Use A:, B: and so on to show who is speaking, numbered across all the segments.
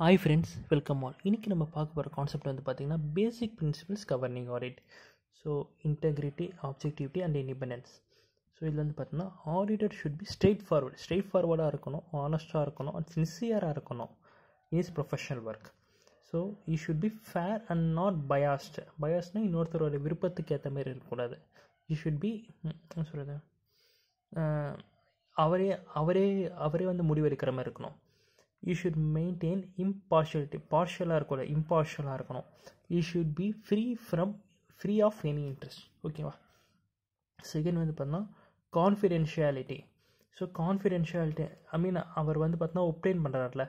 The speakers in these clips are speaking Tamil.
A: ஹாய் ஃப்ரெண்ட்ஸ் வெல்கம் ஆல் இன்றைக்கி நம்ம பார்க்க போகிற கான்செப்ட் வந்து பார்த்திங்கன்னா basic principles governing audit so integrity objectivity and independence so இதில் வந்து பார்த்திங்கன்னா auditor should be straight forward straight ஃபார்வர்டாக இருக்கணும் ஆனஸ்ட்டாக இருக்கணும் அண்ட் சின்சியராக இருக்கணும் his professional work so he should be fair and not biased பயாஸ்ட்னா இன்னொருத்தரோட விருப்பத்துக்கு ஏற்ற மாதிரி இருக்கக்கூடாது இ ஷுட் பி என்ன சொல்கிறது அவரே அவரே அவரே வந்து முடிவெடுக்கிற மாதிரி இருக்கணும் யூ ஷுட் மெயின்டைன் இம்பார்ஷியலிட்டி பார்ஷியலாக இருக்கக்கூடாது இம்பார்ஷியலாக இருக்கணும் you should be free from free of any interest ஓகேவா செகண்ட் வந்து பார்த்தோன்னா confidentiality so confidentiality I mean அவர் வந்து பார்த்தோன்னா ஒப்டைன் பண்ணுறாருல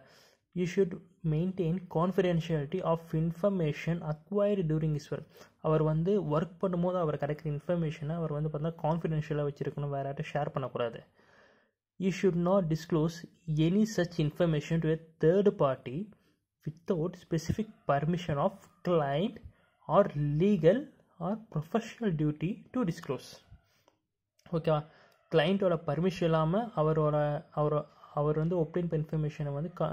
A: you should maintain confidentiality of information acquired during his work அவர் வந்து ஒர்க் பண்ணும்போது அவர் கிடைக்கிற இன்ஃபர்மேஷனை அவர் வந்து பார்த்தா கான்ஃபிடென்ஷியலாக வச்சுருக்கணும் வேறு யார்கிட்ட ஷேர் பண்ணக்கூடாது You should not disclose any such information to a third party without specific permission of client or legal or professional duty to disclose ஓகேவா கிளைண்ட்டோட பர்மிஷன் இல்லாமல் அவரோட அவர் அவர் வந்து ஒப்டைன் இன்ஃபர்மேஷனை வந்து கா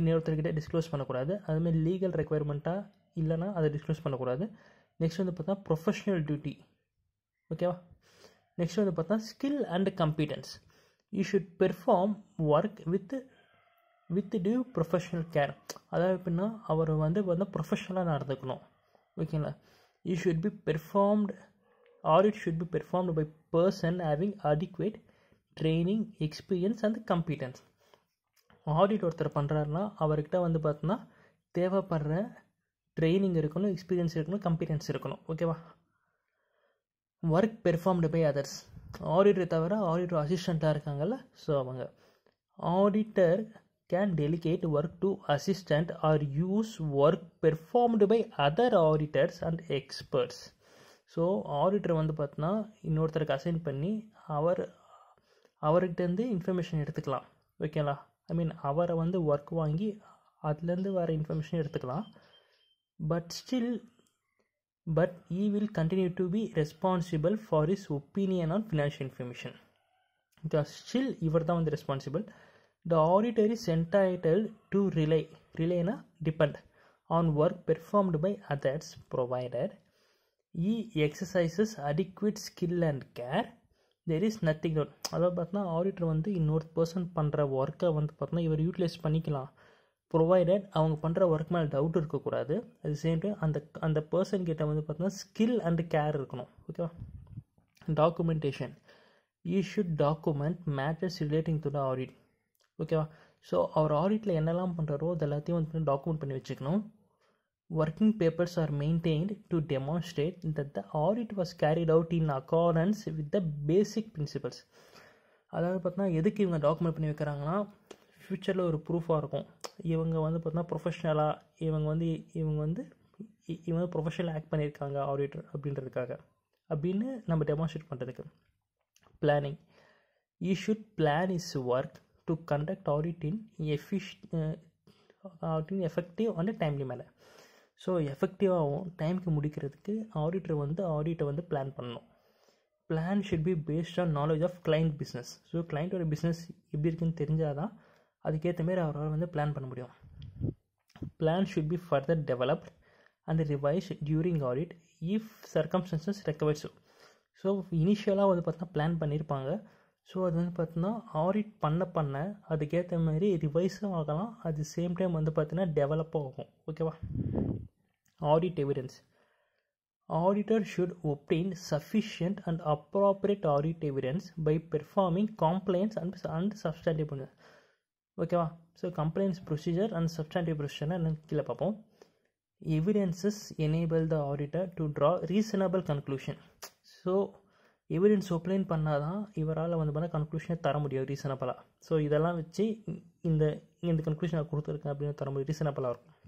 A: இன்னொருத்தர்கிட்ட டிஸ்க்ளோஸ் பண்ணக்கூடாது அதுமாதிரி லீகல் ரெக்குவயர்மெண்ட்டாக இல்லைனா அதை டிஸ்க்ளோஸ் பண்ணக்கூடாது நெக்ஸ்ட் வந்து பார்த்தா ப்ரொஃபஷனல் டியூட்டி ஓகேவா நெக்ஸ்ட் வந்து பார்த்தா skill and competence you should perform work with with due professional care அதாவது எப்படின்னா அவர் வந்து வந்து ப்ரொஃபஷனலாக நடந்துக்கணும் ஓகேங்களா you should be performed audit should be performed by person having adequate training experience and competence audit ஒருத்தர் பண்ணுறாருன்னா அவர்கிட்ட வந்து பார்த்தோன்னா தேவைப்படுற ட்ரைனிங் இருக்கணும் எக்ஸ்பீரியன்ஸ் இருக்கணும் கம்பீட்டன்ஸ் இருக்கணும் ஓகேவா ஒர்க் பெர்ஃபார்ம்டு பை அதர்ஸ் ஆடிட்டரை தவிர ஆடிட்டர் அசிஸ்டண்ட்டாக இருக்காங்கல்ல ஸோ அவங்க auditor can delegate work to assistant or use work performed by other auditors and experts so auditor வந்து பார்த்தோன்னா இன்னொருத்தருக்கு அசைன் பண்ணி அவர் அவர்கிட்டேருந்து இன்ஃபர்மேஷன் எடுத்துக்கலாம் ஓகேங்களா ஐ மீன் அவரை வந்து ஒர்க் வாங்கி அதுலேருந்து வர இன்ஃபர்மேஷன் எடுத்துக்கலாம் but still But he will continue to be responsible for his opinion on financial information. The still Ivardam is responsible. The auditor is entitled to rely, rely na depend on work performed by others provided he exercises adequate skill and care there is nothing doubt அதாவது பார்த்தீங்கன்னா ஆடிட்டர் வந்து இன்னொரு பர்சன் பண்ணுற ஒர்க்கை வந்து பார்த்தீங்கன்னா இவர் யூட்டிலைஸ் பண்ணிக்கலாம் ப்ரொவைடட் அவங்க பண்ணுற ஒர்க் மேலே டவுட் இருக்கக்கூடாது அது சேம் டைம் அந்த அந்த பர்சன் கிட்ட வந்து பார்த்தீங்கன்னா ஸ்கில் அண்ட் கேர் இருக்கணும் ஓகேவா documentation you should document matters relating to the audit ஓகேவா ஸோ அவர் ஆடிட்டில் என்னெல்லாம் பண்ணுறாரோ அது எல்லாத்தையும் வந்து டாக்குமெண்ட் பண்ணி வச்சுக்கணும் working papers are maintained to demonstrate that the audit was carried out in accordance with the basic principles அதாவது பார்த்தீங்கன்னா எதுக்கு இவங்க டாக்குமெண்ட் பண்ணி வைக்கிறாங்கன்னா ஃப்யூச்சரில் ஒரு ப்ரூஃபாக இருக்கும் இவங்க வந்து பார்த்தோன்னா ப்ரொஃபஷ்னலாக இவங்க வந்து இவங்க வந்து இவங்க ப்ரொஃபஷனல் ஆக்ட் பண்ணியிருக்காங்க ஆடிட்டர் அப்படின்றதுக்காக அப்படின்னு நம்ம டெமான்ஸ்ட்ரேட் பண்ணுறதுக்கு planning you should plan his work to conduct audit in efficient audit effective and timely மேலே ஸோ எஃபெக்டிவாகவும் டைமுக்கு முடிக்கிறதுக்கு ஆடிட்டர் வந்து ஆடிட்டை வந்து பிளான் பண்ணணும் plan should be based on knowledge of client business so கிளைண்ட்டோட பிஸ்னஸ் எப்படி இருக்குன்னு தெரிஞ்சால் தான் அதுக்கேற்ற மாரி அவரால் வந்து பிளான் பண்ண முடியும் plan should be further developed and revise during audit if circumstances recovers so இனிஷியலாக வந்து பார்த்தோன்னா பிளான் பண்ணியிருப்பாங்க ஸோ அது வந்து பார்த்தீங்கன்னா ஆடிட் பண்ண பண்ண அதுக்கேற்ற மாதிரி ரிவைஸும் ஆகலாம் அது சேம் டைம் வந்து பார்த்தீங்கன்னா டெவலப்பும் ஆகும் ஓகேவா audit evidence should obtain sufficient and and audit evidence by performing compliance and and substantive substantive ஓகேவா so compliance procedure and substantive procedure கீழே பார்ப்போம் evidences enable the auditor to draw reasonable conclusion so evidence obtain பண்ணால் தான் இவரால் வந்து பார்த்தா கன்க்ளூஷனை தர முடியும் ரீசனபிளாக ஸோ இதெல்லாம் வச்சு இந்த இந்த கன்க்ளூஷன் நான் கொடுத்துருக்கேன் அப்படின்னு தர முடியும் ரீசனபிளாக இருக்கும்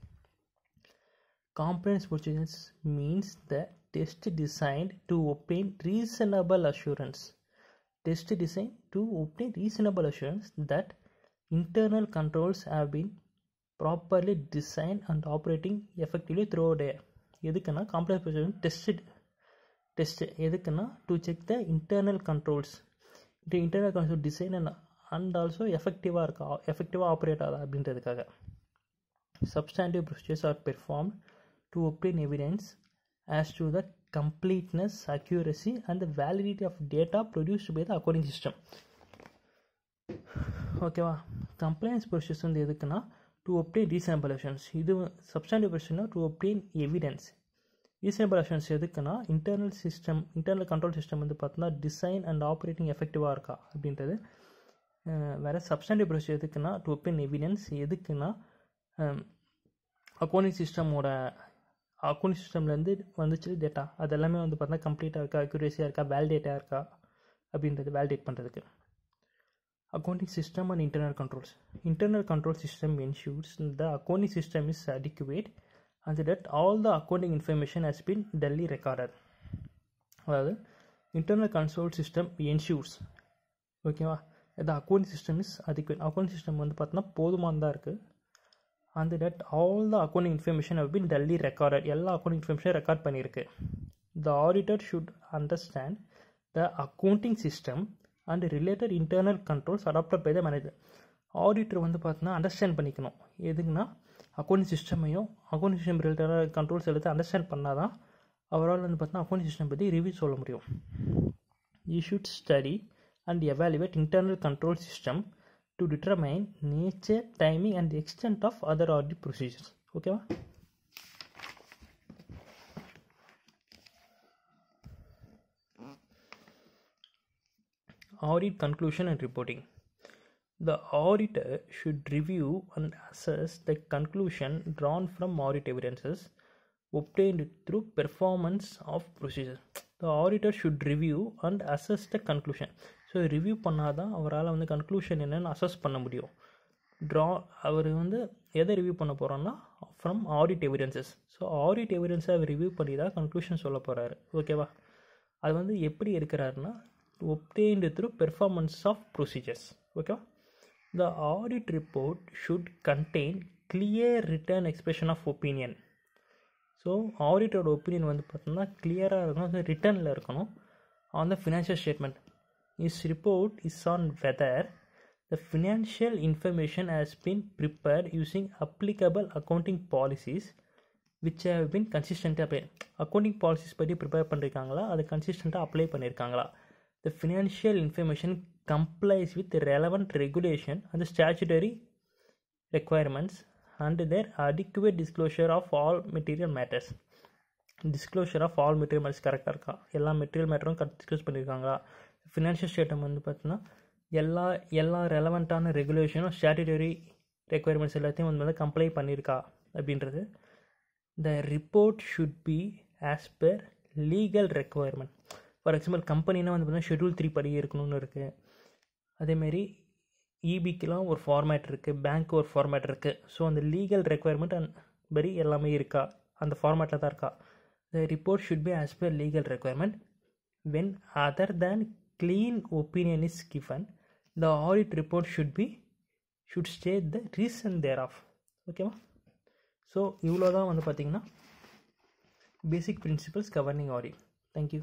A: compliance procedures means the test designed to obtain reasonable assurance test design to obtain reasonable assurance that Internal controls have been properly designed and operating effectively throughout a எதுக்குன்னா காம்ப்ளெக்ஸ் ப்ரொசீஜர் டெஸ்ட் டெஸ்ட் எதுக்குன்னா to check the internal controls இந்த internal control design and and also எஃபெக்டிவாக இருக்கா எஃபெக்டிவாக ஆப்ரேட் ஆகுதா அப்படின்றதுக்காக substantive procedures are perform to obtain evidence as to the completeness accuracy and the validity of data produced by the accounting system ஓகேவா கம்ப்ளைன்ஸ் ப்ரொசஸ் வந்து எதுக்குன்னா டு ஒப்டேன் ரீசனபிள் எஷன்ஸ் இது சப்ஸ்டாண்டிவ் கொஸ்டின்னா to obtain evidence reasonable assurance எதுக்குன்னா internal system internal control system வந்து பார்த்தோன்னா டிசைன் அண்ட் ஆப்ரேட்டிங் எஃபெக்டிவாக இருக்கா அப்படின்றது வேறு சப்ஸ்டாண்டிவ் ப்ரொசஸ் எதுக்குன்னா டு ஒப்டேன் எவிடன்ஸ் எதுக்குன்னா அக்கௌண்டிங் சிஸ்டமோட அக்கௌண்டிங் சிஸ்டம்லேருந்து வந்துச்சு டேட்டா அது எல்லாமே வந்து பார்த்தீங்கன்னா கம்ப்ளீட்டாக இருக்கா அக்யூரேசியாக இருக்கா வேலிடேட்டாக இருக்கா அப்படின்றது வேலிடேட் பண்ணுறதுக்கு accounting system and internal controls internal control system ensures the accounting system is adequate and that all the accounting information has been duly recorded அதாவது இன்டர்னல் கண்ட்ரோல் சிஸ்டம் என்ஷூர்ஸ் ஓகேவா த அக்கௌண்ட் சிஸ்டம் இஸ் அதுக்கு அக்கௌண்ட் சிஸ்டம் வந்து பார்த்தோன்னா போதுமான தான் இருக்குது and that all the accounting information have been duly recorded எல்லா அக்கௌண்டிங் இன்ஃபர்மேஷன் ரெக்கார்ட் பண்ணியிருக்கு the auditor should understand the accounting system and related internal controls adopted by the manager auditor வந்து பார்த்தீங்கன்னா அண்டர்ஸ்டாண்ட் பண்ணிக்கணும் எதுக்குன்னா அக்கௌண்ட் சிஸ்டமையும் அக்கௌண்ட் சிஸ்டம் ரிலேட்டடாக கண்ட்ரோல்ஸ் எடுத்து அண்டர்ஸ்டாண்ட் பண்ணால் தான் அவரால் வந்து பார்த்தீங்கன்னா அக்கௌண்ட் சிஸ்டம் பற்றி ரிவ்யூ சொல்ல முடியும் you should study and evaluate internal control system to determine nature timing and extent of other audit procedures ஓகேவா audit conclusion and reporting. The auditor should review and assess the conclusion drawn from audit evidences obtained through performance of procedure. The auditor should review and assess the conclusion. So review பண்ணால் தான் அவரால் வந்து கன்க்ளூஷன் என்னென்னு அசஸ் பண்ண முடியும் ட்ரா அவர் வந்து எதை ரிவ்யூ பண்ண போகிறோன்னா from audit evidences so audit எவிடன்ஸை அவர் ரிவ்யூ பண்ணி தான் கன்க்ளூஷன் சொல்ல போகிறாரு ஓகேவா அது வந்து எப்படி இருக்கிறாருன்னா obtained through performance of procedures okay the audit report should contain clear written expression of opinion so ஆடிட்டோட ஒப்பீனியன் வந்து பார்த்தோம்னா கிளியராக இருக்கணும் அது ரிட்டனில் இருக்கணும் on the financial statement is report is on whether the financial information has been prepared using applicable accounting policies which have been கன்சிஸ்டண்ட்டாக அப்ளை அக்கௌண்டிங் பாலிசிஸ் பற்றி ப்ரிப்பேர் பண்ணியிருக்காங்களா அது கன்சிஸ்டண்ட்டாக அப்ளை பண்ணியிருக்காங்களா the financial information complies with relevant regulation and statutory statutory requirements there adequate disclosure of all material matters disclosure of all material matters கரெக்டாக இருக்கா எல்லா மெட்டீரியல் மேட்டரும் கரெக்ட் டிஸ்க்ளோஸ் பண்ணியிருக்காங்களா ஃபினான்ஷியல் ஸ்டேட்டம் வந்து பார்த்தீங்கன்னா எல்லா எல்லா ரெலவெண்ட்டான ரெகுலேஷனும் ஸ்டாட்டுடரி ரெக்குயர்மெண்ட்ஸ் எல்லாத்தையும் வந்து கம்ப்ளை பண்ணியிருக்கா அப்படின்றது the report should be as per legal requirement for example கம்பெனினா வந்து பார்த்திங்கன்னா ஷெட்யூல் த்ரீ படி இருக்கணும்னு இருக்குது அதேமாரி இபிக்கெலாம் e ஒரு ஃபார்மேட் இருக்குது பேங்க் ஒரு ஃபார்மேட் இருக்குது ஸோ அந்த லீகல் ரெக்குவயர்மெண்ட் அண்ட் படி எல்லாமே இருக்கா அந்த ஃபார்மேட்டில் தான் இருக்கா the report should be as per legal requirement when other than clean opinion is given the audit report should be should state the reason there of ஓகேவா ஸோ இவ்வளோ தான் வந்து பார்த்திங்கன்னா basic principles governing audit thank you